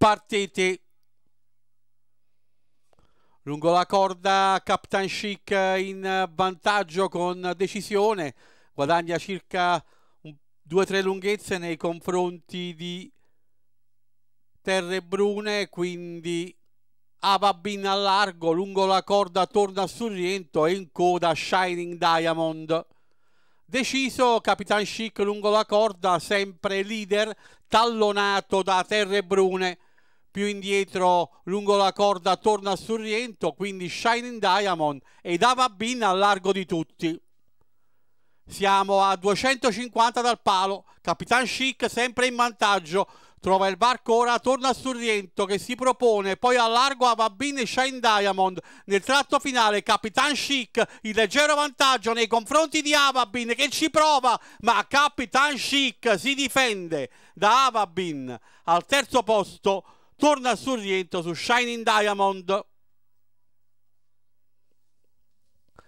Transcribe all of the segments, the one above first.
partite lungo la corda Captain Chic in vantaggio con decisione guadagna circa 2-3 lunghezze nei confronti di Terre Brune quindi Avabin a largo lungo la corda torna a Sorrento e in coda Shining Diamond deciso Capitan Chic lungo la corda sempre leader tallonato da Terre Brune più indietro lungo la corda torna a Sorrento, quindi Shining Diamond ed Avabin al largo di tutti. Siamo a 250 dal palo, Capitan Chic sempre in vantaggio, trova il barco ora, torna a Sorrento che si propone, poi a largo Avabin e Shine Diamond. Nel tratto finale Capitan Chic, il leggero vantaggio nei confronti di Avabin che ci prova, ma Capitan Chic si difende da Avabin al terzo posto torna al suo rientro su Shining Diamond.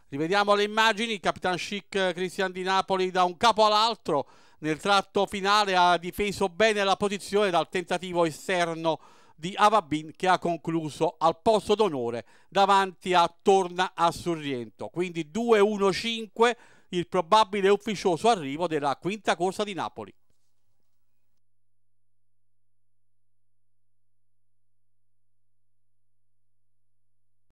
Rivediamo le immagini, Capitan Chic eh, Cristian di Napoli da un capo all'altro nel tratto finale ha difeso bene la posizione dal tentativo esterno di Avabin che ha concluso al posto d'onore davanti a Torna a Sorrento. Quindi 2-1-5 il probabile ufficioso arrivo della quinta corsa di Napoli.